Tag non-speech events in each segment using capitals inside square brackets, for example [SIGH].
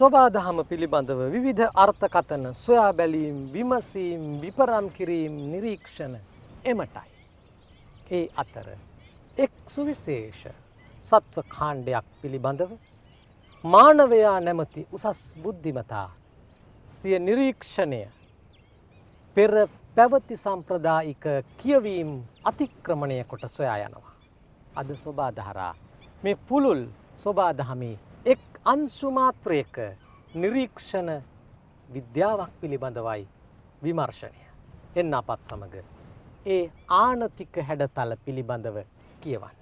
ස්වබාදහම පිළිබඳව විවිධ අර්ථකතන සොයා බැලීම් විමසීම් විපරම් කිරීම් නිරීක්ෂණ එමටයි. ඒ අතර එක් සුවිශේෂ සත්ව කාණ්ඩයක් පිළිබඳව මානවයා නැමති උසස් බුද්ධිමතා සිය නිරීක්ෂණය පෙර පැවති සම්ප්‍රදායික කියවීම් අතික්‍රමණය කොට සොයා යනවා. අද ස්වබාදහරා මේ පුළුල් ස්වබාදහමේ අංශුමාත්‍රයක නිරීක්ෂණ විද්‍යාවක් පිළිබඳවයි විමර්ශනය. එන්න අපත් සමඟ ඒ ආනතික හැඩතල පිළිබඳව කියවන්න.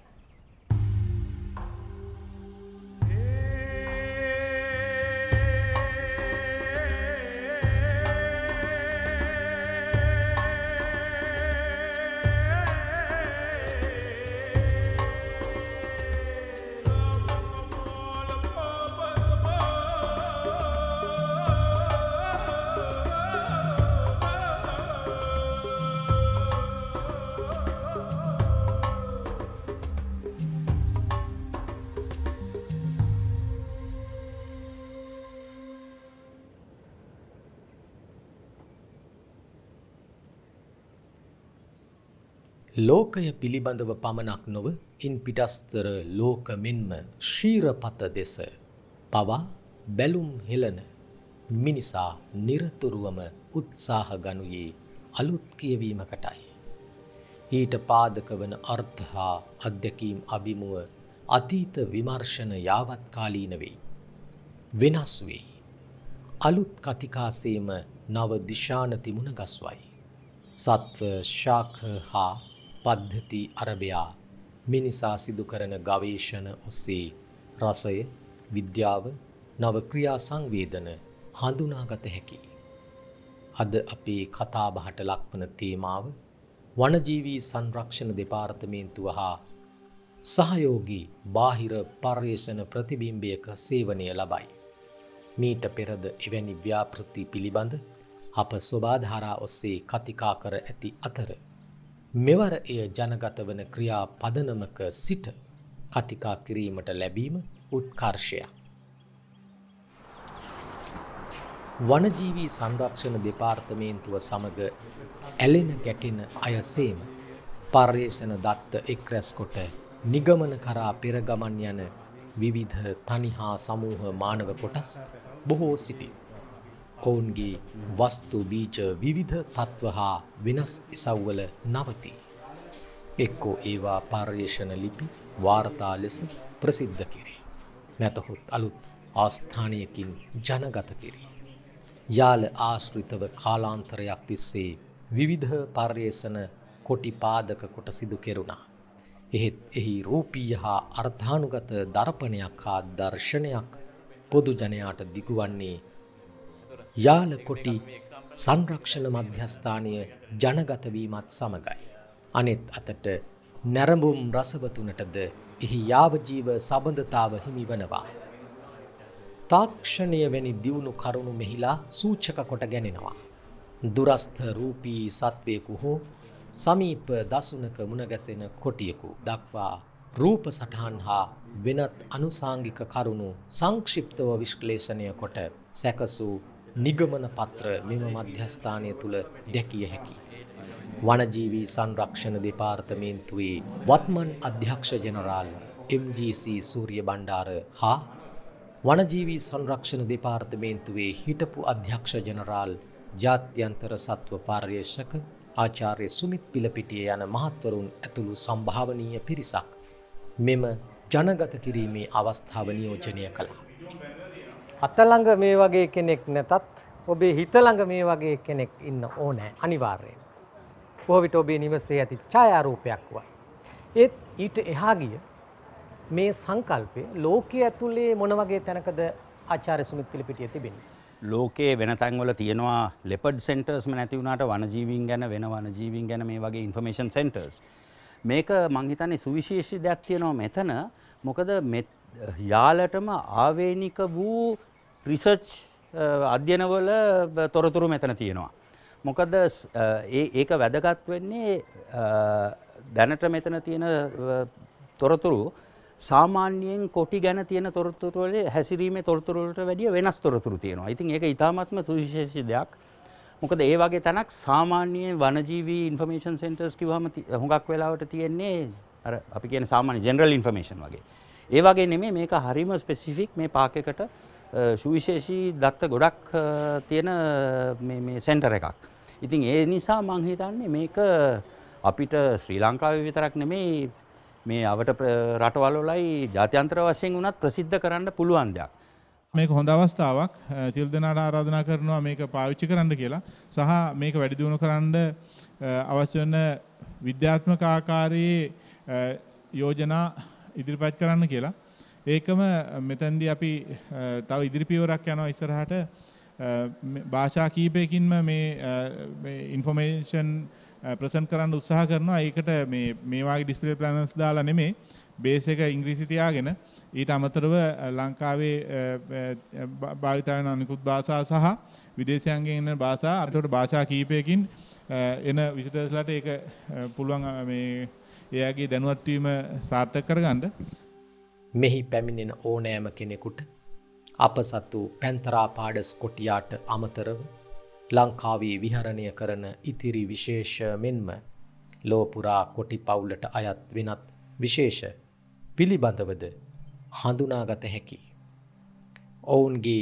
ලෝකය පිළිබඳව පමණක් නොව ඉන් පිටස්තර ලෝක මෙන්ම ශීරපත දෙස පවා බැලුම් හෙලන මිනිසා නිරතුරුවම උත්සාහ ගනුයේ අලුත් කියවීමකටයි. ඊට පාදක වන අර්ථ හා අධ්‍යකීම් අභිමුව අතීත විමර්ශන යාවත්කාලීන වෙයි. වෙනස් වෙයි. අලුත් කතිකාසේම නව දිශාන තිමුණ ගස්වයි. සත්ව ශාක හා පද්ධති අරබයා මිනිසා සිදු කරන ගවේෂණ ඔස්සේ රසය විද්‍යාව නවක්‍රියා සංවේදන හඳුනාගත හැකි. අද අපේ කතාබහට ලක්වන තේමාව වනජීවී සංරක්ෂණ දෙපාර්තමේන්තුව හා සහයෝගී බාහිර පර්යේෂණ ප්‍රතිබිම්බයක සේවනය ලබයි. මීට පෙරද එවැනි ව්‍යාපෘති පිළිබඳ අප ස්වබාධාරා ඔස්සේ කතිකා කර ඇති අතර මෙවර එය ජනගත වන ක්‍රියා පදනමක සිට කතිකා කිරීමට ලැබීම උත්කර්ෂයක්. වනජීවී සංරක්ෂණ දෙපාර්තමේන්තුව සමඟ ඇලෙන ගැටෙන අයසේම පර්යේෂණ දත්ත එක් රැස්කොට නිගමන කරා පෙරගමන් යන විවිධ තනිහා සමූහ මානව කොටස් බොහෝ සිටි. ඔවුන්ගේ වස්තු බීච විවිධ තත්ත්ව හා වෙනස් ඉසව්වල නවති. එක්කෝ ඒවා පර්යේෂණ ලිපි වාර්තා ලෙස ප්‍රසිද්ධ කිරේ. නැතහොත් අලුත් ආස්ථානයකින් ජනගත කිරේ. යාල ආශ්‍රිතව කාලාන්තරයක් තිස්සේ විවිධ පර්යේෂණ කොටි පාදක කොට සිදු කෙරුණා. එහෙත් එහි රූපීය හා අර්ධානුගත දර්පනයක් හා දර්ශනයක් පොදුජනයාට දිගුවන්නේ යාලකොටි සංරක්ෂණ මධ්‍යස්ථානය ජනගත වීමත් සමගයි. අනෙත් අතට නැරඹුම් රසවතුනටද එහි යාවජීව සබඳතාව හිමි වනවා. තාක්ෂණය වැනි දියුණු කරුණු මෙහිලා සූචක කොට ගැනෙනවා. දුරස්ථ රූපී සත්වයකු හෝ සමීප දසුනක මුණගැසෙන කොටියකු දක්වා රූප සටහන් හා වෙනත් අනුසාංගික කරුණු සංක්ෂිප්තව විශ්ලේෂණය කොට සැකසූ නිගමන පත්‍ර මෙම මධ්‍යස්ථානය තුළ දැකිය හැකි. වනජීවී සංරක්ෂණ දෙපාර්තමේන්තුවේ වත්මන් අධ්‍යක්ෂ ජනරාල් MGC සූරිය බණ්ඩාර හා වනජීවී සංරක්ෂණ දෙපාර්තමේන්තුවේ හිටපු අධ්‍යක්ෂ ජනරාල් ජාත්‍යන්තර සත්ව පාර්යේෂක ආචාර්ය සුමිත් පිලපිටිය යන මහත්වරුන් ඇතුළු සම්භාවනීය පිරිසක් මෙම ජනගත කිරීමේ අවස්ථාව නියෝජනය කළා. අතළඟ මේ වගේ කෙනෙක් නැතත් ඔබේ හිතළඟ මේ වගේ කෙනෙක් ඉන්න ඕනෑ අනිවාර්යෙන්. පොහවිට ඔබේ නිවසේ ඇති ඡායාරූපයක් වයි. ඒත් ඊට එහා ගිය මේ සංකල්පය ලෝකයේ ඇතුලේ මොන වගේ තැනකද ආචාර්ය සුමිත් පිලිපිටිය තිබෙන්නේ? ලෝකයේ වෙන තැන්වල තියෙනවා ලෙපඩ් සෙන්ටර්ස්ම නැති වුණාට වනජීවීන් ගැන වෙන වනජීවීන් ගැන මේ වගේ ইনফර්මේෂන් සෙන්ටර්ස්. මේක මං හිතන්නේ සුවිශේෂී දෙයක් තියෙනවා මෙතන. මොකද යාලටම ආවේනික වූ රිසර්ච් uh, අධ්‍යනවල uh, තොරතුරු මෙතන තියෙනවා. මොකද uh, ඒක වැදගත් වෙන්නේ දැනට මෙතන තියෙන තොරතුරු සාමාන්‍යයෙන් කොටි ගැන තියෙන තොරතුරුවල හැසිරීමේ තොරතුරුවලට වැඩිය වෙනස් තොරතුරු තියෙනවා. ඉතින් ඒක ඊටාත්ම සුවිශේෂී දෙයක්. මොකද ඒ වගේ තැනක් සාමාන්‍යයෙන් වනජීවී ඉන්ෆර්මේෂන් සෙන්ටර්ස් කිව්වම හුඟක් වෙලාවට තියෙන්නේ අර අපි කියන සාමාන්‍ය ජෙනරල් ඉන්ෆර්මේෂන් වගේ. ඒ වගේ නෙමෙයි මේක හරිම ස්පෙસિෆික් මේ පාකයකට සුවිශේෂී දත්ත ගොඩක් තියෙන සෙන්ටර එකක්. ඉතින් ඒ නිසා මංහිතන්නේ මේක අපිට ශ්‍රී ලංකාව විතරක් නෙමේ මේ අවට රටවල්ලොලයි ජාත්‍යන්ත්‍ර වශයෙන් වනත් ප්‍රසිද්ධ කරන්න පුළුවන් දෙයක්. මේක හොඳ අවස්ථාවක් සිල් දෙනාට ආරාධනා කරනවා මේක පාවිච්චි කරන්න කියලා සහ මේක වැඩි දියුණු කරන්න අවශ්‍ය වෙන විද්‍යාත්මක ආකාරයේ යෝජනා ඉදිරිපත් කරන්න කියලා ඒකම මෙතැන්දී අපි තව ඉදිරිපියවරක් යනවා ඉස්සරහට භාෂා කීපයකින්ම මේ ඉන්ෆෝමේෂන් ප්‍රසන්ට් කරන්න උත්සාහ කරනවා. ඒකට මේ මේ වගේ ඩිස්ප්ලේ ප්ලැනර්ස් දාලා නෙමෙයි බේස් එක ඉංග්‍රීසි තියාගෙන ඊට අමතරව ලංකාවේ භාවිත වෙන අනිකුත් භාෂා සහ විදේශයන්ගෙන් එන භාෂා අරතකොට භාෂා කීපයකින් එන විසිටර්ස්ලාට ඒක පුළුවන් මේ එයාගේ දැනුවත් වීම සාර්ථක කරගන්න මෙහි පැමිණෙන ඕනෑම කෙනෙකුට අප සතු පැන්තරාපාඩස් කොටියාට අමතරව ලංකාවේ විහරණය කරන ඉතිරි විශේෂ මෙන්ම ලෝපුරා කොටි පවුලට අයත් වෙනත් විශේෂ පිළිබඳවද හඳුනාගත හැකි. ඔවුන්ගේ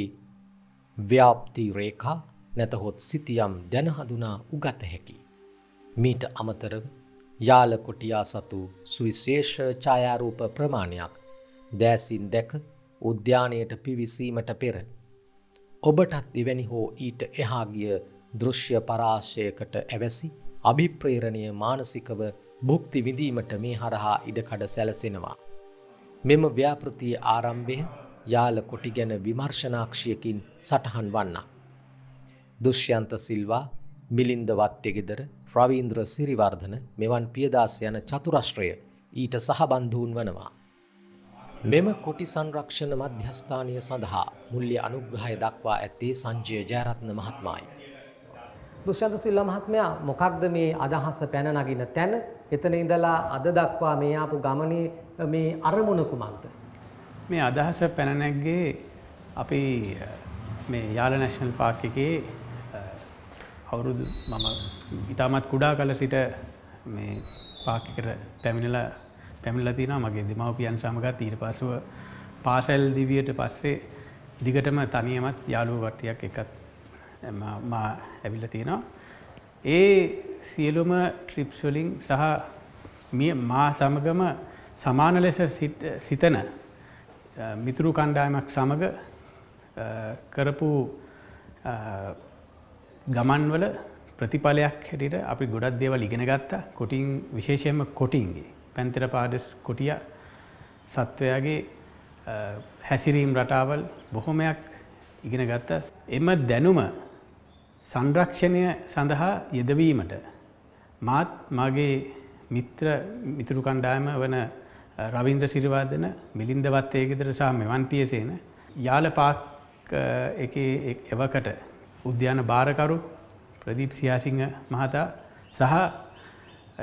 ව්‍යාප්ති රේකා නැතහොත් සිතියම් දැනහඳුනා උගත හැකි. මීට අමතරව යාලකොටියා සතු සුවිශේෂ ඡායාරූප ප්‍රමාණයක් දෑසින් දැක උද්‍යානයට පිවිසීමට පෙර. ඔබටත් එවැනි හෝ ඊට එහාගිය දෘශ්‍ය පරාශයකට ඇවැසි අභිප්‍රේරණය මානසිකව භුක්ති විඳීමට මේ හරහා ඉඩකඩ සැලසෙනවා. මෙම ව්‍යාපෘතිය ආරම්භය යාල කොටි ගැන විමර්ශනාක්ෂයකින් සටහන් වන්න. දුෂ්‍යන්ත සිල්වා මිලින්ද වත්තෙගෙදර ප්‍රවීන්ද්‍ර සිරිවර්ධන මෙවන් පියදාස යන චතුරශ්‍රය ඊට සහබන්ධූන් වනවා. මෙම කොටි සංරක්ෂණ මධ්‍යස්ථානය සඳහා මුල්්‍ය අනුග්‍රහය දක්වා ඇත්තේ සංජය ජයරත්න මහත්මයි. දුෂ්‍යන්ත සිල්ල මහත්මයා මොකක්ද මේ අදහස පැන නගින තැන එතන ඉඳලා අද දක්වා මේ ආපු ගමනේ මේ අරමුණ කුමක්ද. මේ අදහස පැනනැක්ගේ අපි මේ යාල නැශනල් පාක් එකේ අවුරුදු මම ඉතාමත් කුඩා කල සිට මේ පාකිකට පැමිණිලා පැමිල්ල තිනවා මගේ දෙමවපියන් සමග තීර පසුව පාසැල් දිවියට පස්සේ දිගටම තනියමත් යාළුව වට්ටියක් එකත් මා ඇවිල්ල තියෙනවා. ඒ සියලුම ට්‍රිප්ස්වලින් සහ මිය මා සමගම සමාන ලෙස සිතන මිතුරු කණ්ඩායමක් සමඟ කරපු ගමන්වල ප්‍රතිඵලයක් හැටියට අපි ගොඩක් දේවල් ඉගෙන ගත්තා කොටින් විශේෂයෙන්ම කොටින්ගේ පැන්තර පාඩස් කොටිය සත්වයාගේ හැසිරීම් රටාවල් බොහොමයක් ඉගෙන ගත්ත. එම දැනුම සංරක්ෂණය සඳහා යෙදවීමට මාත් මගේ මිත්‍ර මිතුරු කණ්ඩායම වන රවින්ද්‍ර සිරිවාදන මිලින්දවත්තය ගෙදර සහ මෙවන් පියසේන යාලපාක් එවකට උද්‍යාන භාරකරු ප්‍රදීප් සියාසිංහ මහතා සහ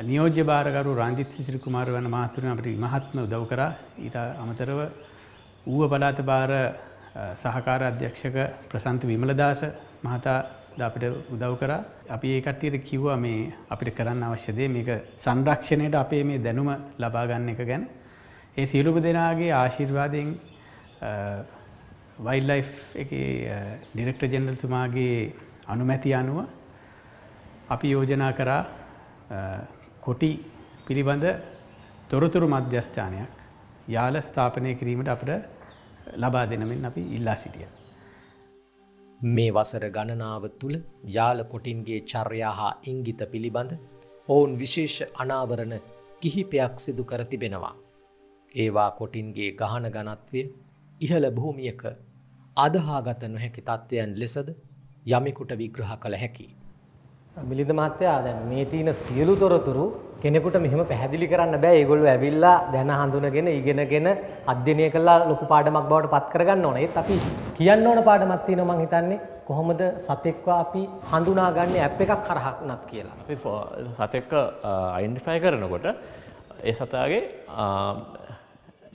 නියෝජ්‍ය භාරගරු රංජිත් සිසිරි කුමාර වන මහතුරන් අපට මහත්ම උදව් කරා ඊට අමතරව ඌව පලාත භාර සහකාර අධ්‍යක්ෂක ප්‍රසන්ත විමලදාස මහතා අපිට උදව් කරා අපි ඒ කට්ටියට කිව්වා මේ අපිට කරන්න අවශ්‍ය දේ මේක සංරක්ෂණයට අපේ මේ දැනුම ලබා ගන්න එක ගැන ඒ සියලුම දෙනාගේ ආශිර්වාදයෙන් වයිල් ලයිෆ් එකේ ඩිරෙක්ටර් ජෙනරල්තුමාගේ අනුමැති අනුව අපි යෝජනා කරා කොටි පිළිබඳ තොරතුරු මධ්‍යස්ථානයක් යාල ස්ථාපනය කිරීමට අපට ලබා දෙනමෙන් අපි ඉල්ලා සිටිය. මේ වසර ගණනාව තුළ යාල කොටින්ගේ චර්යා හා ඉංගිත පිළිබඳ ඔවුන් විශේෂ අනාවරණ කිහිපයක් සිදු කර තිබෙනවා. ඒවා කොටින්ගේ ගහන ගණත්වය ඉහළ භූමියක අදහාගත නොහැකි තත්ත්වයන් ලෙසද යමෙකුට විග්‍රහ කළ හැකි. මිලිඳ මහත්තයා දැන් මේ තියෙන සියලු තොරතුරු කෙනෙකුට මෙහෙම පැහැදිලි කරන්න බෑ. ඒගොල්ලෝ ඇවිල්ලා දැන හඳුනගෙන ඉගෙනගෙන අධ්‍යයනය කරලා ලොකු පාඩමක් බවට පත් කරගන්න ඕනේ. ඒත් අපි කියන්න ඕන පාඩමක් තියෙනවා මං හිතන්නේ. කොහොමද සතෙක්ව අපි හඳුනාගන්නේ ඇප් එකක් කරහක් නත් කියලා. අපි සතෙක්ක අයින්ඩිෆයි කරනකොට ඒ සතාගේ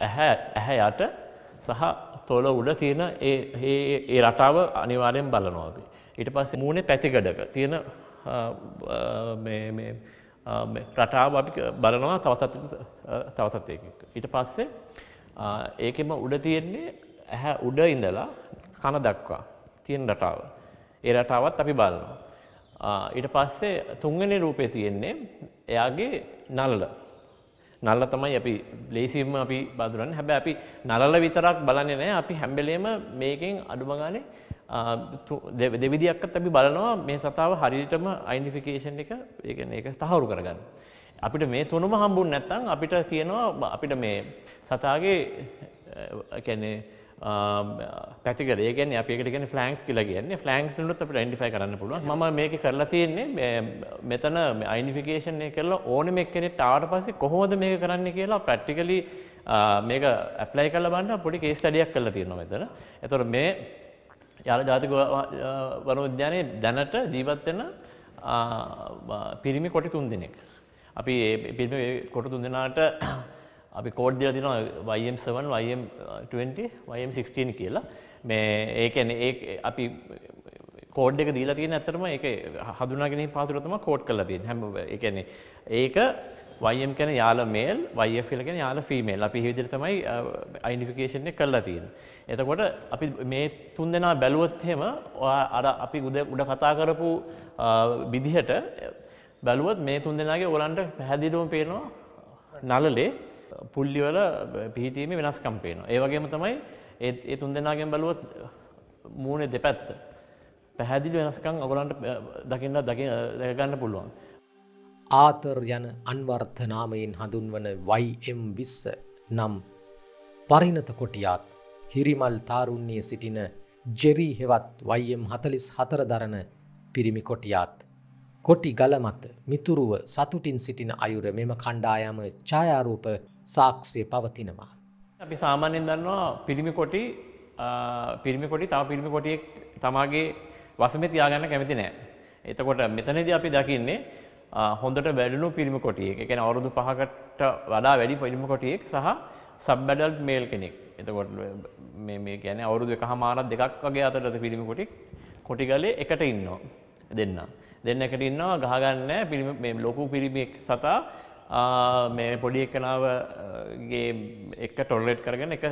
ඇහැ යට සහ තොල උඩ තියෙන ඒ රටාව අනිවාරයෙන් බලනවා අපි. ඊට පස්සේ මූුණේ පැතිකඩක තියෙන රටාව අපි බලනවා තවතත්යක. ඊට පස්සේ ඒකෙම උඩ තියෙන්නේ ඇහැ උඩ ඉඳලා කන දක්වා තියෙන රටාව. ඒ රටාවත් අපි බලනවා. ඊට පස්සේ තුන්වෙනි රූපේ තියෙන්නේ එයාගේ නළල. නල්ල තමයි අපි ලේසිම්ම අපි බදුරන්න හැබැ අපි නලල විතරක් බලන්නේ නෑ අපි හැම්බෙලේම මේකෙන් අඩුමගානේ දෙවිදික්කත් අපි බලනවා මේ සතාව හරියටම අයිනිෆිකේෂන් එක ඒ ස්ථාවරු කරගන්න. අපිට මේ තුනම හම්බුන් නැත්තං අපිට තියෙනවා අපිට මේ සතාගේ කැනේ පැතිකර ඒගැන අපිකට ගැන ෆලෑන්ක්ස් කියලා කියන්නේ ෆලෑන්ක්ස් වලත් අපිට ඩෙන්ටිෆයි කරන්න පුළුවන් මම මේක කරලා තියෙන්නේ මෙතන අයිඩෙන්ටිෆිකේෂන් එක කරලා ඕනෙම එක්කෙනෙක්ට ආවට පස්සේ කොහොමද මේක කරන්නේ කියලා ප්‍රැක්ටිකලි මේක ඇප්ලයි කරලා බලන්න පොඩි කේස් ස්ටඩියක් කරලා තියෙනවා මෙතන. එතකොට මේ යාල ජාතික වනෝද්‍යානයේ දැනට ජීවත්වෙන පිරිමි කොටි තුන් දෙනෙක්. අපි පිරිමි කොට තුන් දෙනාට [COUGHS] අපි කෝඩ් දිලා තිනවා YM7 YM20 YM16 කියලා. මේ ඒ කියන්නේ ඒ අපි කෝඩ් එක දීලා තියෙන ඇත්තටම ඒක හඳුනාගෙන පාතුර තමයි කෝඩ් කරලා තියෙන්නේ. හැම ඒ කියන්නේ ඒක වයම් කැන යාල මේල් වයිෆිල කෙන යාල ෆිමේල් අපි හිදිර තමයි අයිනිිෆිකේෂණය කරලා තියෙන්. එතකොට අපි මේ තුන් දෙනා බැලුවත්හෙම අර අපි උද උඩ කතා කරපු විදිහට බැලුවත් මේ තුන් දෙනාගේ ඔලන්ට පැහැදිලුවම් පේනවා නලලේ පුල්ලිවල පිහිටීම වෙනස්කම් පේනවා. ඒවගේම තමයි ඒ තුන් දෙනාගෙන් බැලුවත් මූුණේ දෙපැත්ත. පැහැදිලි වෙනස්කම් ඔගලන්ට දකින්න දකින්න පුළුවන්. ආතර් යන අන්වර්ථ නාමයෙන් හඳුන්වන වයිම් විස්ස නම් පරිණත කොටියාත් හිරිමල් තාරුන්නේ සිටින ජෙරී හෙවත් වයිම් හතලිස් හතර දරන පිරිමි කොටියාත්. කොටි ගලමත මිතුරුව සතුටින් සිටින අයුර මෙම කණ්ඩායම ඡායාරූප සාක්ෂය පවතිනවා. අපි සාමාන්‍යෙන් දන්නවා පිරිමි කොටි පිරිමි කොටි තව පිරිමි කොටියෙක් තමාගේ වසම තියාගන්න කැමති නෑ. එතකොට මෙතනද අපි දකින්නේ හොඳට වැඩුණු පිරිම කොටියෙක් එකන අවුරුදු පහකට වඩා වැඩි පිරිම කොටියෙක් සහ සබ්බැඩල් මේල් කෙනෙක් එතකොට මේ ගැන අවුරුදු එක හමාරත් දෙකක් වගේ අතරට පිරිමි කොටික් කොටිගලේ එකට ඉන්නවා දෙන්න දෙන්න එකට ඉන්නවා ගහගන්න පිරිම ලොකු පිරිමික් සතා මේ පොඩි එකනාවගේ එක ටොල්ලෙට් කරගෙන එක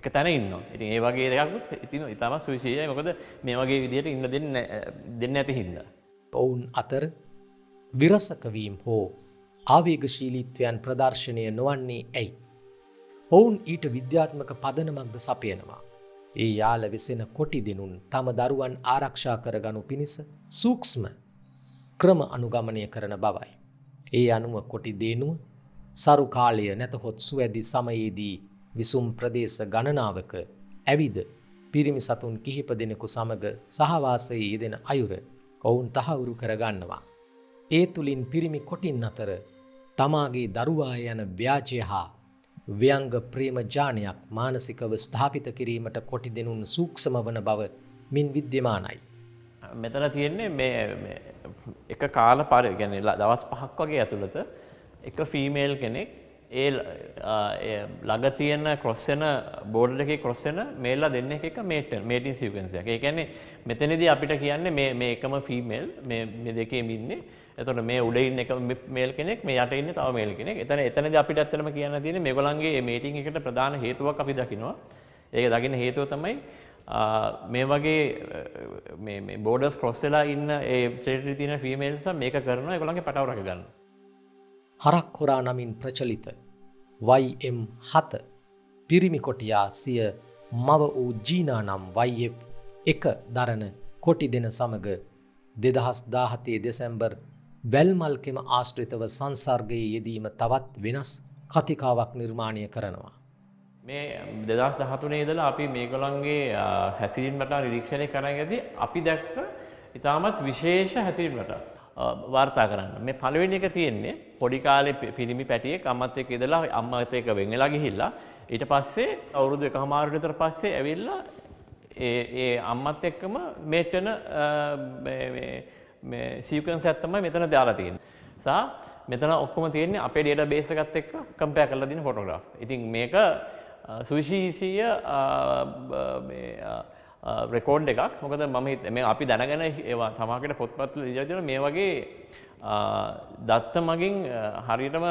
එක තැන ඉන්න ඉතින් ඒ වගේ දෙයක් ඉතින් ඉතාම සුවිශීය මොකද මේ වගේ විදිහට ඉන්න දෙන්න ඇති හින්දා ඔවුන් අතර විරසකවීම් හෝ ආවේගශීලීත්වයන් ප්‍රදර්ශනය නොවන්නේ ඇයි. ඔවුන් ඊට විද්‍යාත්මක පදනමක්ද සපයනවා. ඒ යාල වෙසෙන කොටි දෙනුන් තම දරුවන් ආරක්ෂා කරගනු පිණිස සූක්ෂම ක්‍රම අනුගමනය කරන බවයි. ඒ අනුව කොටි දේනුව සරු කාලය නැතහොත් සුවැදි සමයේදී විසුම් ප්‍රදේශ ගණනාවක ඇවිද පිරිමි සතුන් කිහිප දෙනෙකු සමග සහවාසයේ යෙදෙන අයුර ඔවුන් තහවුරු කරගන්නවා. ඒ තුළින් පිරිමි කොටින් අතර තමාගේ දරුවා යන ව්‍යාජය හා ව්‍යංග ප්‍රේම ජානයක් මානසිකව ස්ථාපිත කිරීමට කොටි දෙනුන් සූක්ෂම වන බව මින් විද්‍යමානයි. මෙතන තියෙන්නේ මේ එක කාල පරි ගැනෙලා දවස් පහක් වගේ ඇතුළත එක ෆීමේල් කෙනෙක් ඒ ළඟ තියෙන කොස්සෙන බෝඩ් එක කොස්සෙන මේල්ලා දෙන්න එක මේට මේටින් සිවකන්සියක් ඒ කියන්නේ මෙතනදී අපිට කියන්නේ මේ මේ එකම ෆීමේල් මේ දෙකේ මින්නේ එතකොට මේ උඩ ඉන්න එක මේල් කෙනෙක් මේ යට ඉන්න තව මේල් කෙනෙක් එතන එතනදී අපිට ඇත්තටම කියන්න තියෙන්නේ මේගොල්ලන්ගේ මේ මීටින් එකට ප්‍රධාන හේතුවක් අපි දකිනවා ඒක දකින්න හේතුව තමයි මේ වගේ මේ බෝඩස් කොස්සලා ඉන්න ඒ ස්ටේට් තියෙන ෆීමේල්ස් මේක කරනවා ඒගොල්ලන්ගේ පටව රක ගන්න හරක් හොරා නමින් ප්‍රචලිත YM හත පිරිමිකොටියා සිය මව වූ ජීනා නම් වයිහෙප් එක දරන කොටි දෙන සමග දෙදහස් දාහතයේ දෙසැම්බර් වැල්මල්කෙම ආශ්‍රිතව සංසර්ගයේ යෙදීම තවත් වෙනස් කතිකාවක් නිර්මාණය කරනවා. මේ දෙදස් දහතුනේ දල අපි මේගොළන්ගේ හැසිරින් වටා නිරීක්ෂණය කරන ඇති අපි දැක්ක ඉතාමත් විශේෂ හැසිරින් වටා වාර්තා කරන්න. මේ පළවෙනි එක තියෙන්නේ පොඩි කාලේ පිරිමි පැටියෙක් අම්මත් එක්ක ඉඳලා අම්මත් එක්ක වෙන් වෙලා ගිහිල්ලා ඊට පස්සේ අවුරුදු එකමාරකට විතර පස්සේ ඇවිල්ලා ඒ ඒ අම්මත් එක්කම මේටන මේ මේ සීක්වෙන්ස් එකක් තමයි මෙතන දාලා තියෙන්නේ. සා මෙතන ඔක්කොම තියෙන්නේ අපේ ඩේටා බේස් එකත් එක්ක කම්පයර් කරලා දෙන ෆොටෝග්‍රාෆ්. ඉතින් මේක සුවිශීෂීය මේ රෙකෝඩ් එකක් මොකද මම මේ අපි දැනගෙන ඒවා තමාකට පොත්පත් දිජතින මේ වගේ දත්ත මගින් හරියටම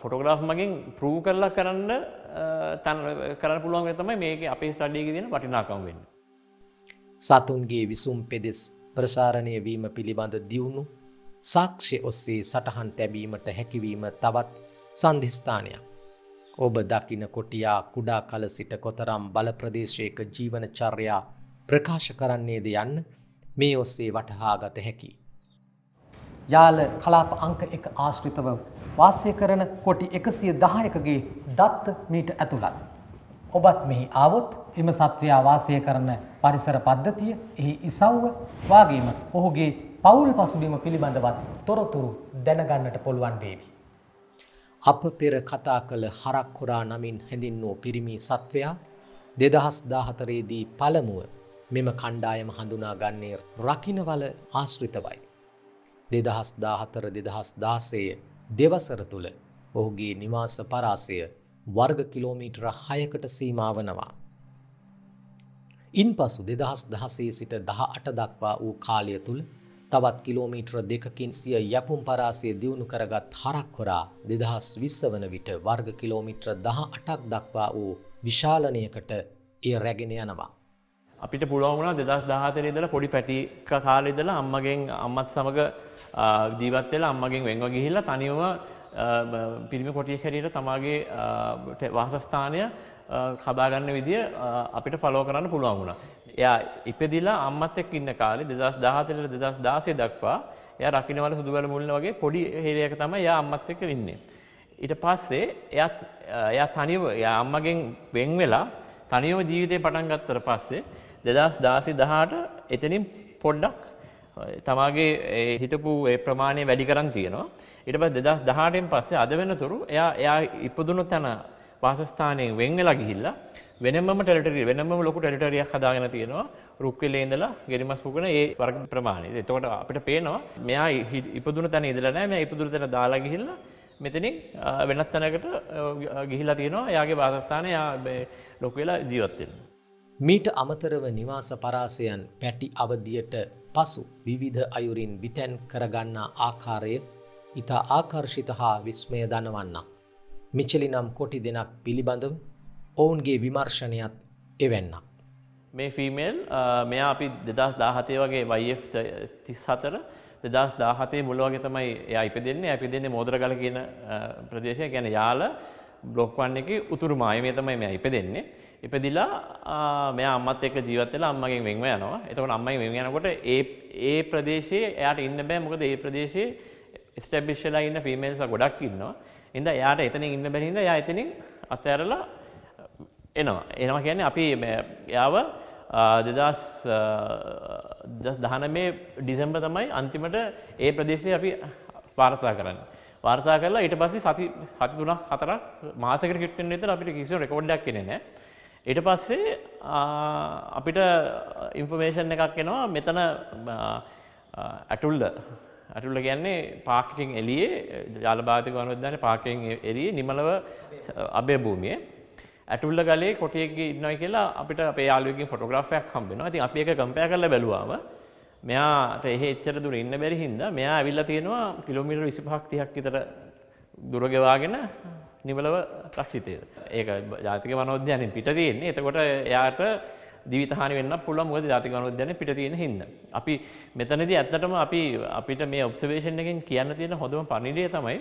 ෆොටෝග්‍රාෆ් මගින් ප්‍රූ කරලා කරන්න තැන් කරන්න පුළුවන් තමයි මේක අපේ ස්ටඩියක තියෙන වටිනාකම් වෙන්න. සතුන්ගේ විසුම් පෙදෙස් ප්‍රසාරණය වීම පිළිබඳ දියුණු සාක්ෂ්‍ය ඔස්සේ සටහන් තැබීමට හැකිවීම තවත් සන්ධිස්ථානයක්. ඔබ දකින කොටියා කුඩා කල සිට කොතරම් බල ප්‍රදේශයක ජීවනචර්යා ප්‍රකාශ කරන්නේද යන්න මේ ඔස්සේ වටහාගත හැකි. යාල කලාප අංක එක ආශ්‍රිතව වාසය කරන කොටි එකසිය දහයකගේ දත්ත මීට ඇතුළත්. ඔබත් මෙහි ආවොත් එම සත්වයා වාසය කරන පරිසර පද්ධතිය එහි ඉසව්ව වගේම ඔහුගේ පවුල් පසුබිම පිළිබඳවත් තොරතුරු දැනගන්නට පොළුවන් වේවි. අප පෙර කතා කළ හරක්කුරා නමින් හැඳින්වූ පිරිමි සත්වයා දෙදහස් දාහතරයේදී පළමුුව මෙම කණ්ඩායම හඳුනාගන්නේ රකිනවල ආශ්‍රිතවයි. දෙදහස් දාහතර දෙදහස් දාසය දෙවසර තුළ ඔහුගේ නිවාස පරාසය වර්ග කිලෝමීටර හයකට සීමාවනවා. ඉන් පසු දෙදහස් දහසේ සිට දහ අට දක්වා වූ කාලය තුළ තවත් කිලෝමීට්‍ර දෙකකින් සිය යැපුම් පරාසය දියුණු කරගත් හරක්වරා දෙදහස් විස්ස වන විට වර්ග කිලෝමිට්‍ර දහ අටක් දක්වා වූ විශාලනයකට එය රැගෙන යනවා. අපිට පුළුවමුණ දෙදස් දාහතරේ දල පොඩි පැටි කාලෙදල අම්මගෙන් අම්මත් සමඟ ජීවත්වෙලා අම්මගෙන් වෙන්ව ගිහිල්ලා තනිව පිරිමි කොටිය හැරියට තමාගේ වාසස්ථානය කබාගන්න විදිිය අපිට ෆලෝ කරන්න පුළුවමුණ. එයා ඉපදිලා අම්මත් එක්ක ඉන්න කාලේ 2014 ඉඳලා 2016 දක්වා එයා රකින්නවල සුදු බැල මුල්න වගේ පොඩි හේරයක තමයි එයා අම්මත් එක්ක ඉන්නේ. ඊට පස්සේ එයා එයා තනිව එයා අම්මගෙන් වෙන් වෙලා තනියම ජීවිතේ පටන් ගත්තට පස්සේ 2016 18 එතනින් පොඩ්ඩක් තමාගේ හිටපු ඒ ප්‍රමාණය වැඩි කරන් තියෙනවා. ඊට පස්සේ 2018න් පස්සේ අද වෙනතුරු එයා එයා ඉපදුණු තැන වාසස්ථානයෙන් වෙන් වෙලා ගිහිල්ලා වෙනම ටෙරිටරි වෙනම ලොකු ටෙරිටරියක් හදාගෙන තියෙනවා රුක්විලේ ඉඳලා ගෙරිමස් පුකන ඒ වර්ග ප්‍රමාණය. එතකොට අපිට පේනවා මෙයා ඉපදුන තැන ඉඳලා නැහැ මෙයා ඉපදුන තැන දාලා ගිහිල්ලා මෙතනින් වෙනත් තැනකට ගිහිලා තියෙනවා එයාගේ වාසස්ථානය එයා ලොකු වෙලා ජීවත් වෙනවා. මීට අමතරව නිවාස පරාසයන් පැටි අවධියට පසු විවිධ අයුරින් විතැන් කරගන්නා ආකාරය ඉතා ආකර්ෂිත හා විස්මය දනවන්න. මිචලි නම් කොටි දෙනක් පිළිබඳව ඔවුන්ගේ විමර්ශනයත් එවැන්නම්. මේ ෆීමේල් මෙයා අපි දෙදස් දාහතය වගේ වයිF තිස් හතර දෙදස් දාහතේ මුළුවගේ තමයි යයිප දෙන්නේ අපි දෙන්නේ මෝදරගල කියන ප්‍රදේශය ගැන යාල බ්ලොක්වන්න එක උතුරු මායමය තමයි මෙ ඉප දෙන්නේ. ඉපදිලා මෙ අම්මත් එක ජීවතල අම්මගෙන් වෙන්ව යනවා එතකට අම්මයි වෙන් යනකොට ඒ ඒ ප්‍රදේශයේ එයට ඉන්න බෑ මොකද ඒ ප්‍රදේශයේ ස්ටබිශ්ලා ඉන්න ෆිමේල්ස ගොඩක් ඉන්නවා. ඉඳ එයාට එතන ඉන්න බැහිද යා එතනින් අතඇරලා එනවා. එනවා කියන්නේ අපි යාව දෙදස් දහන මේ ඩිසම්බ තමයි අන්තිමට ඒ ප්‍රදේශය අපි පාර්තා කරන්න. වාර්තා කරලා ඊට පස්සේ සති හති තුනක් හතරක් මාසකට කිට්ටෙන් විතර අපිට කිසිම රෙකෝඩ්ඩයක් කෙනෙ නෑ. ඊට පස්සේ අපිට ඉන්ෆර්මේෂන් එකක් එනවා මෙතන ඇටුල්ල ඇටුල්ල කියන්නේ පාකින් එලියේ ජාලභාතික වනොද්දාන පාකින් එරියේ නිමලව අභය භූමියේ ඇටුල්ල ගලේ කොටියෙක්ගේ ඉන්නයි කියලා අපිට අපේ යාළුවෙක්ගෙන් ෆොටෝග්‍රාෆයක් හම්බෙනවා. ඉතින් අපි ඒක කම්පයර් කරලා බැලුවාම මෙයාට එහෙ එච්චර දුර ඉන්න බැරි හින්දා මෙයා ඇවිල්ලා තියෙනවා කිලෝමීටර් 25ක් 30ක් විතර දුර ගෙවාගෙන නිවලව රක්ෂිතයද. ඒක ජාතික වනෝද්‍යානෙන් පිට තියෙන්නේ. එතකොට එයාට දිවිතහානි වෙන්න පුළුවන් මොකද ජාතික වනෝද්‍යානේ පිට තියෙන හින්දා. අපි මෙතනදී ඇත්තටම අපි අපිට මේ ඔබ්සර්වේෂන් එකෙන් කියන්න තියෙන හොඳම පණිවිඩය තමයි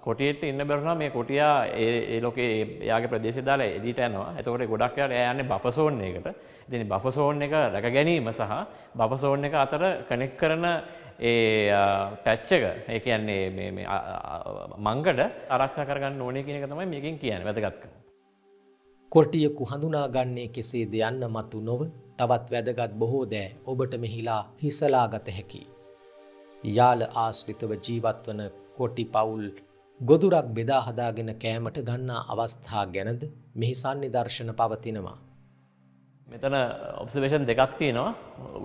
කොටියට ඉන්න බැරුණා මේ කොටියා ඒ ලෝකේ එයාගේ ප්‍රදේශය දාලා එළියට යනවා. එතකොට ගොඩක් යාර එයා යන්නේ බෆර් සෝන් එකකට. ඉතින් බෆර් සෝන් එක රැක ගැනීම සහ බෆර් සෝන් එක අතර කනෙක්ට් කරන ඒ ටැච්චක ඒ කියන්නේ මංගඩ ආරක්ෂා කරගන්න ඕනේ කියනක තමයි මේකින් කියන වැදගත්ක. කොටියකු හඳුනාගන්නේ කෙසේද යන්න මතු නොව තවත් වැදගත් බොහෝ දෑ ඔබට මෙහිලා හිසලාගත හැකි. යාල ආශ්‍රිතව ජීවත්වන කොටි පවුල් ගොදුරක් බෙදා හදාගෙන කෑමට ගන්නා අවස්ථා ගැනද මෙහි සන්නිදර්ශන පවතිනවා. මෙතන ඔබ්සවේෂන් දෙකක් තියෙනවා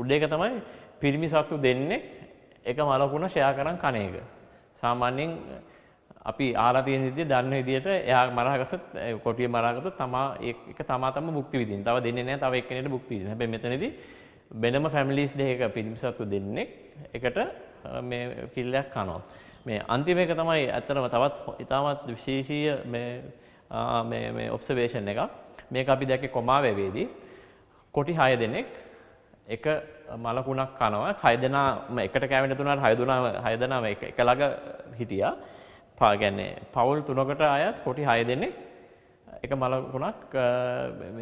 උඩේක තමයි පිරිමි සත්තු දෙන්නේ එක මලකුණ ෂයා කරන් කනයක. සාමාන්‍යෙන් අපි ආරතිය නිදි දන්න විදිට එයා මරහගසත් කොටිය මරාගත තමා එක තමාතම බුක්ති විදින් තව දෙන්නේ නෑ තව එක්කනට බුක්ති හැබ මෙතනද බෙනම ෆැමිලිස් දෙක පිරිමි සත්තු දෙන්නේ එකට කිල්ලයක් කනොත්. මේ අන්තිම එක තමයි ඇත්තටම තවත් ඉතාමත් විශේෂීය මේ මේ ඔබ්සර්වේෂන් එකක්. මේක අපි දැක්කේ කොමාවැවේදී කොටි 6 දෙනෙක් එක මලකුණක් කනවා. 6 දෙනාම එකට කැවෙන තුනට 6 දෙනාම 6 දෙනාම එක ළඟ හිටියා. පා කියන්නේ පවුල් තුනකට අයත් කොටි 6 දෙනෙක් එක මලකුණක්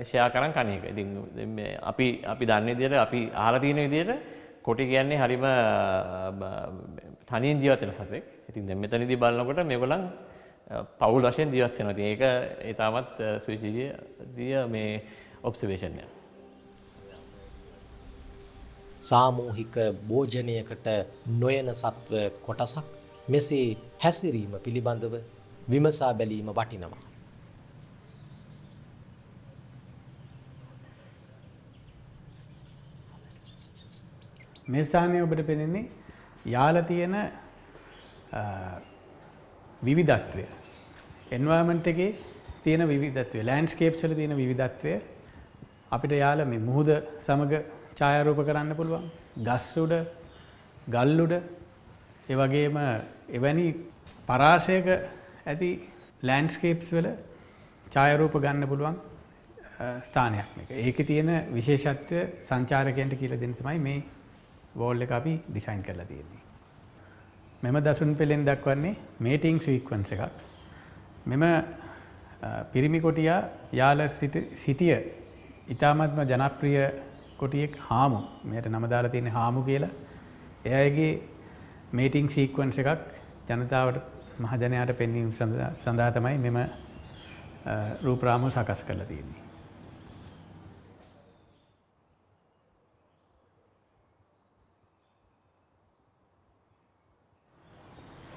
ෂෙයා කරන් කණ එක. ඉතින් අපි අපි දන්නේ විදිහට අපි අහලා තියෙන විදිහට කොටි කියන්නේ හරිම තනින් ජීවතෙන සතෙක් ඉතින් දැ මෙතනිදි බලන්නකොට මෙගොලන් පවුල් වශයෙන් ජීවත්වෙන ති ඒක ඒතාමත් සවිචිලිය දිය මේ ඔබ්සවේෂන්ය. සාමූහික භෝජනයකට නොයන සත්ව කොටසක් මෙසේ හැසිරීම පිළිබඳව විමසා බැලීම වටිනවා. මේ ස්ථානය ඔබට පෙනෙන්නේ යාල තියෙන විවිධත්වය. එන්වර්මන්ට් එකේ තියෙන විවිධත්වය ලෑන්ඩ්ස්කේප්ස් වල තියෙන විවිධත්වය අපිට යාල මේ මුහුද සමග ඡායාරූප කරන්න පුළුවන්. ගස් උඩ, ගල් උඩ ඒ වගේම එවැනි පරාශයක ඇති ලෑන්ඩ්ස්කේප්ස් වල ඡායාරූප ගන්න පුළුවන් ස්ථානයක් මේක. ඒකේ තියෙන විශේෂත්වය සංචාරකයන්ට කියලා දෙන්න තමයි මේ වෝල් එක අපි ඩිසයින් කරලා තියෙන්නේ. මෙම දසුන් පෙළෙන් දක්වන්නේ මේටිං සීක්වන්ස් එකක්. මෙම පිරිමි කොටියා යාල සිටිය ඉතාමත්ම ජනප්‍රිය කොටියෙක් හාමු. මෙයට නම දාලා තියෙන්නේ හාමු කියලා. එයාගේ මේටිං සීක්වන්ස් එකක් ජනතාවට මහජනයාට පෙන්වීම සඳහා තමයි මෙම රූපරාමු සකස් කරලා තියෙන්නේ.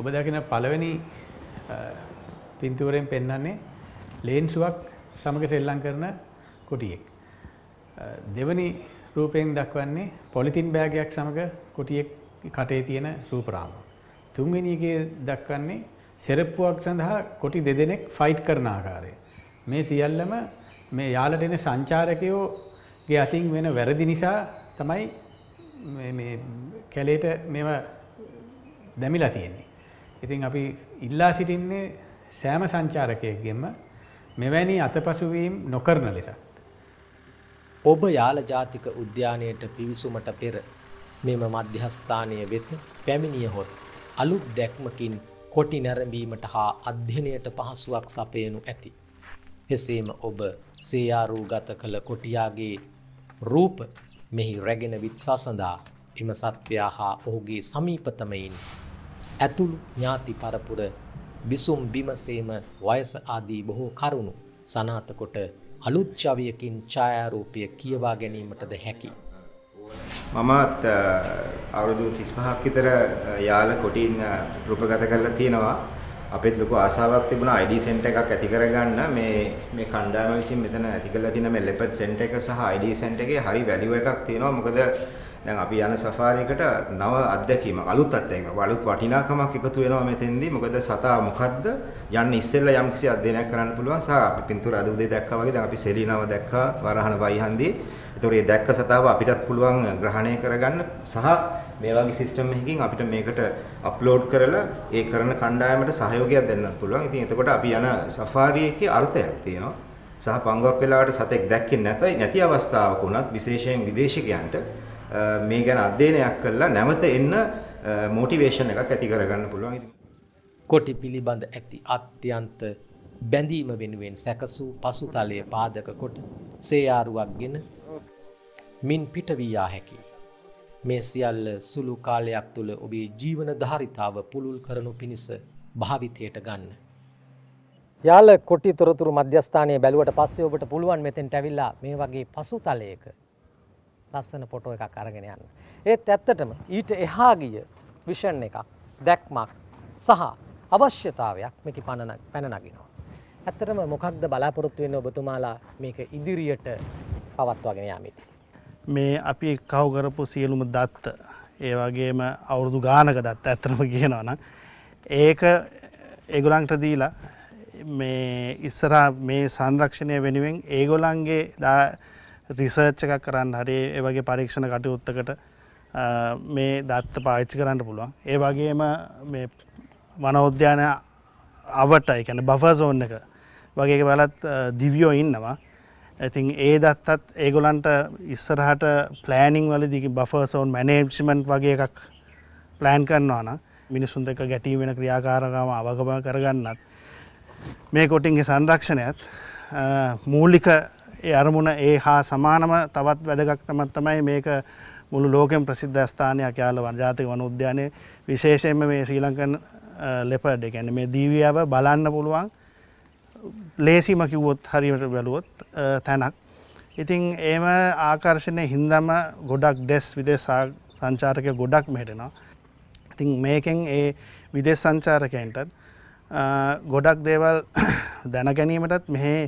ඔබ දකින පළවෙනි පින්තූරයෙන් පෙන්වන්නේ ලේන්සුවක් සමග සෙල්ලම් කරන කුටියෙක්. දෙවනි රූපයෙන් දක්වන්නේ පොලිතින් බෑගයක් සමග කුටියෙක් කටේ තියෙන රූපරාමයක්. තුන්වෙනි එකේ දක්වන්නේ සෙරප්පුවක් සඳහා කොටි දෙදෙනෙක් ෆයිට් කරන ආකාරය. මේ සියල්ලම මේ යාලට එන සංචාරකයෝගේ අතින් වෙන වැරදි නිසා තමයි මේ කැලේට මේව දැමිලා තියෙන්නේ. ඉතින් අපි ඉල්ලා සිටින්නේ සෑම සංචාරකයෙක්ගෙම මෙවැනි අතපසුවීම් නොකරන ලෙසත්. ඔබ යාල ජාතික උද්‍යානයට පිවිසුමට පෙර මෙම මධ්‍යහස්ථානය වෙත පැමිණියහොත් අලුත් දැක්මකින් කොටි නැරඹීමට හා අධ්‍යනයට පහසුවක් සපයනු ඇති. එසේම ඔබ සේයාරූ ගත කළ කොටියාගේ රූප මෙහි රැගෙන විත් සසඳා එම සත්වයා හා ඔහුගේ සමීපතමයින් ඇතුළු ඥාති පරපුර බිසුම් බිමසේම වයස ආදී බොහෝ කරුණු සනාතකොට අලුත්චවියකින් ඡායාරූපය කියවා ගැනීමටද හැකි. මමත් අවුරුදු 35ක් විතර යාල කොටින් රූපගත කරලා තියෙනවා. අපිත් ලොකු ආසාවක් තිබුණා ID සෙන්ටර් එකක් ඇති කරගන්න මේ මේ කණ්ඩායම විසින් මෙතන ඇති කරලා තියෙන මේ ලෙපඩ් සෙන්ටර් එක සහ ID සෙන්ටර් එකේ හරි වැලියු එකක් තියෙනවා. මොකද දැන් අපි යන සෆාරි එකට නව අත්දැකීමක් අලුත් අත්දැකීමක් අලුත් වටිනාකමක් එකතු වෙනවා මෙතෙන්දී මොකද සතා මොකද්ද යන්න ඉස්සෙල්ලා යම්කිසි අධ්‍යයනයක් කරන්න පුළුවන් සහ අපි පින්තූර අද උදේ දැක්කා වගේ දැන් අපි සෙලිනාව දැක්කා වරහන වයිහන්දී ඒතකොට මේ දැක්ක සතාව අපිටත් පුළුවන් ග්‍රහණය කරගන්න සහ මේ වගේ සිස්ටම් එකකින් අපිට මේකට අප්ලෝඩ් කරලා ඒ කරන කණ්ඩායමට සහයෝගයක් දෙන්න පුළුවන්. ඉතින් එතකොට අපි යන සෆාරි එකේ අර්ථයක් තියෙනවා. සහ පංගුවක් වෙලාවට සතෙක් දැක්කේ නැතයි නැති අවස්ථාවක වුණත් විශේෂයෙන් විදේශිකයන්ට මේ ගැන අධ්‍යයනයක් කරලා නැවත එන්න මෝටිවේෂන් එකක් ඇති කරගන්න පුළුවන්. කොටි පිළිබඳ ඇති අත්‍යන්ත බැඳීම වෙනුවෙන් සැකසූ පසුතලය පාදක කොට සේයාරුවක් ගෙන මින් පිටවීයා හැකි. මේ සියල්ල සුළු කාලයක් තුළ ඔබේ ජීවන ධාරිතාව පුළුල් කරනු පිණිස භාවිතයට ගන්න. යාල කොටි තොරතුරු මධ්‍යස්ථානය බැලුවට පස්සේ ඔබට පුළුවන් මෙතෙන් ටැවිල්ලා මේ වගේ පසු තලයක ලස්සන පොටෝ එකක් අරගෙන යන්න. ඒත් ඇත්තටම ඊට එහා ගිය විෂන් එකක් දැක්මක් සහ අවශ්‍යතාවයක් මේක පණ පැන නගිනවා. ඇත්තටම මොකක්ද බලාපොරොත්තු වෙන්න ඔබතුමාලා මේක ඉදිරියට පවත්වාගෙන යාමේදී. මේ අපි කව් කරපු සියලුම දත්ත ඒ වගේම අවුරුදු ගානක දත්ත ඇත්තම කියනවා නම් ඒක ඒගොලන්ට දීලා මේ ඉස්සරා මේ සංරක්ෂණය වෙනුවෙන් ඒගොලන්ගේ රිසර්ච් එකක් කරන්න හරි ඒවගේ පරීක්ෂණ කටයුත්තකට මේ දත්ත පාච්චි කරන්න පුළුවන් ඒ වගේම මේ වනෝද්‍යාන අවටයි කැන බෆසෝන් එක වගේ බලත් දිවියෝ ඉන්නවා ඇතින් ඒ දත්තත් ඒගොලන්ට ඉස්සරහට පලෑනිං වලදිකි බෆසෝන් මැනේ්සිමන්ට් වගේ එකක් ප්ලෑන් කරන්නවාන මිනිසුන් දෙක ගැටීමෙන ක්‍රියාකාරකම අවගම කරගන්නත් මේ කොටින්ගේ සංරක්ෂණයත් මූලික ඒ අරමුණ ඒ හා සමානම තවත් වැදගත් තමක් තමයි මේක මුළු ලෝකෙම ප්‍රසිද්ධ ස්ථානයක් යාල වනජාතික වන උද්‍යානයේ විශේෂයෙන්ම මේ ශ්‍රී ලංකන් ලෙපඩ් එක කියන්නේ මේ දීවියව බලන්න පුළුවන් ලේසිම කිව්වොත් හරියට බැලුවොත් තැනක්. ඉතින් ඒම ආකර්ෂණය හින්දම ගොඩක් දෙස් විදේශ සංචාරකය ගොඩක් මෙහෙටෙනවා. ඉතින් මේකෙන් ඒ විදේශ සංචාරකයන්ටත් ගොඩක් දේවල් [COUGHS] දැනගැනීමටත් මෙහේ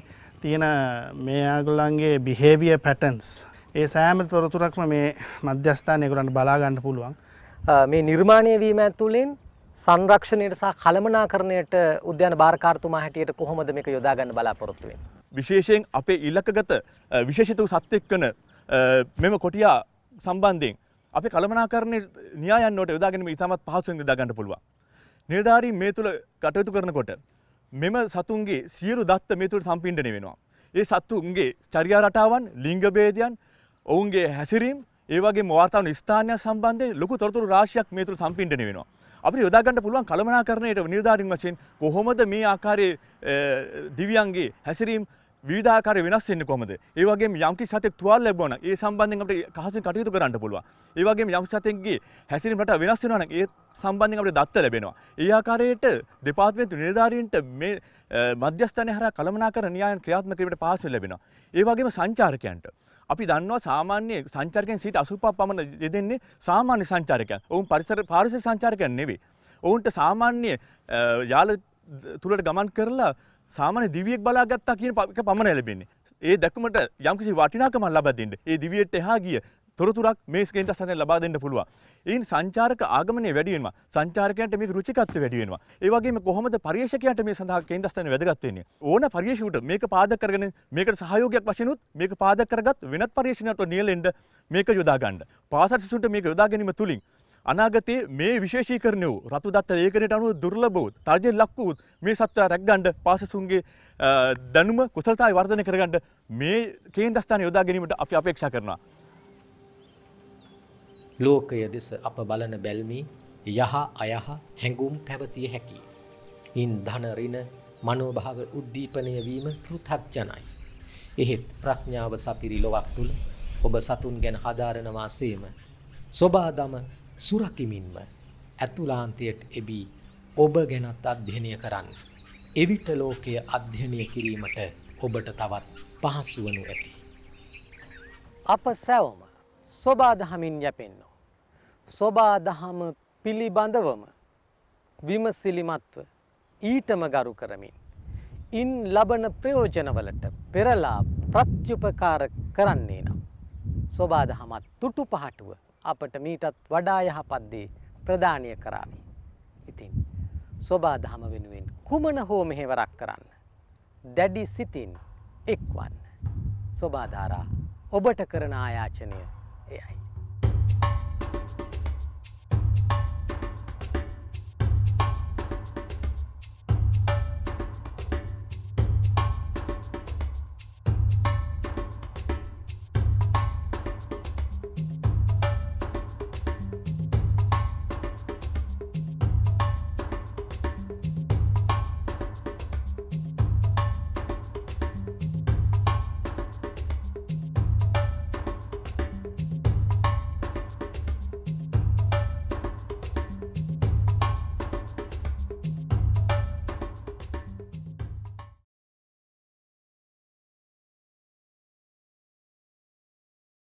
තියෙන මේ ආගොල්ලන්ගේ බිහේවිය පැටන්ස් ඒ සෑම තොරතුරක්ම මේ මධ්‍යස්ථානයකුරන්ට බලාගන්න පුළුවන් මේ නිර්මාණය වීම ඇතුළින් සංරක්ෂණයට සහ කළමනාකරණයට උද්‍යාන භාරකාරතුමා හැටියට කොහොමද මේක යොදාගන්න බලාපොරොත්තුවෙන්. විශේෂයෙන් අපේ ඉල්ලකගත විශේෂිත වූ සත්‍යෙක් වන මෙම කොටියා සම්බන්ධයෙන් අපේ කළමනාකරණය න්‍යායන්නට යොදාගැනීම ඉතාමත් පහසුවෙන් යොදාගන්න පුළුවන්. නිලධාරීන් මේ තුළ කටයුතු කරනකොට මෙම සතුන්ගේ සියලු දත්ත මේ තුළ සම්පින්ඩණය වෙනවා. ඒ සත්තුන්ගේ චර්යා රටාවන් ලිංග භේදයන් ඔවුන්ගේ හැසිරීම් ඒ වගේ වාර්තාවන ස්ථානය සම්බන්ධයෙන් ලොකු තොරතුරු රාශියක් මේ තුළ සම්පින්ඩණය වෙනවා. අපි යොදාගන්න පුළුවන් කළමනාකරණයට නිර්ධාරින් වශයෙන් කොහොමද මේ ආකාරයේ දිව්‍යන්ගේ හැසිරීම් විධාකාර වෙනස් වෙන්නේ කොහමද? ඒ වගේම යම්කි සතෙක් තුවාල ලැබුවා නම් ඒ සම්බන්ධයෙන් අපිට කහසෙන් කටයුතු කරන්න පුළුවන්. ඒ වගේම යම් සතෙක්ගේ හැසිරීම රටා වෙනස් වෙනවා නම් ඒ සම්බන්ධයෙන් අපිට දත්ත ලැබෙනවා. ඒ ආකාරයට දෙපාර්තමේන්තු නිලධාරීන්ට මේ මධ්‍යස්ථානය හරහා කළමනාකරණ න්‍යායන් ක්‍රියාත්මක කිරීමට පහසු ලැබෙනවා. ඒ වගේම සංචාරකයන්ට අපි දන්නවා සාමාන්‍ය සංචාරකයන් සිට 85ක් පමණ යෙදෙන්නේ සාමාන්‍ය සංචාරකයන්. ඔවුන් පරිසර පාරිසරික සංචාරකයන් නෙවෙයි. ඔවුන්ට සාමාන්‍ය යාල තුලට ගමන් කරලා සාමාන්‍ය දිවියෙක් බලාගත්තා කියන එක පමණ ලැබෙන්නේ. ඒ දැක්මට යම්කිසි වටිනාකමක් ලබා දෙන්න. ඒ දිවියට එහා ගිය තොරතුරක් මේ ස්කේන්ට සඳහන් ලබා දෙන්න පුළුවන්. ඒන් සංචාරක ආගමනය වැඩි වෙනවා. සංචාරකයන්ට මේක රුචිකත්වය වැඩි වෙනවා. ඒ වගේම කොහොමද පරිශකයන්ට මේ සඳහා කේන්ද්‍රස්ථානය වැදගත් වෙන්නේ? ඕන පරිශකයට මේක පාදක කරගෙන මේකට සහයෝගයක් වශයෙන් උත් මේක පාදක කරගත් වෙනත් පරිශනයට නියැලෙන්න මේක යොදා ගන්න. පාසල් සිසුන්ට මේක යොදා ගැනීම තුලින් අනාගතයේ මේ විශේෂීකරණය වූ රතුදත්ත ලේඛනයට අනුව දුර්ලභ වූ තර්ජන ලක් වූ මේ සත්වයා රැකගන්න පාසසුන්ගේ දැනුම කුසලතාවය වර්ධනය කරගන්න මේ කේන්ද්‍රස්ථානය යොදා ගැනීමට අපි අපේක්ෂා කරනවා. ලෝකය දෙස අප බලන බැල්මේ යහ අයහ හැඟුම් පැවතිය හැකි. ඉන් ධන රින මනෝභාව උද්දීපනය වීම පෘථග්ජනයි. එහෙත් ප්‍රඥාව සපිරි ලොවක් තුළ ඔබ සතුන් ගැන හදාරනවා සේම. සොබාදම සුරකිමින්ම ඇතුලාන්තයට එබී ඔබ ගැනත් අධ්‍යයනය කරන්න. එවිට ලෝකය අධ්‍යයනය කිරීමට ඔබට තවත් පහසු වනු ඇති. අප සැවම ස්වබාදහමින් යැපෙන්නෝ. ස්වබාදහම පිළිබඳවම විමසිලිමත්ව ඊටම ගරු කරමින්. ඉන් ලබන ප්‍රයෝජනවලට පෙරලා ප්‍රත්‍යුපකාර කරන්නේ නම්. ස්වබාදහමත් තුටු පහටුව අපට මීටත් වඩා යහපත්දේ ප්‍රධානය කරාවි. ඉතින් ස්වබා දහම වෙනුවෙන් කුමන හෝ මෙහෙවරක් කරන්න. දැඩි සිතින් එක්වන්න. ස්වබාධාරා ඔබට කරන ආයාචනය එයයි.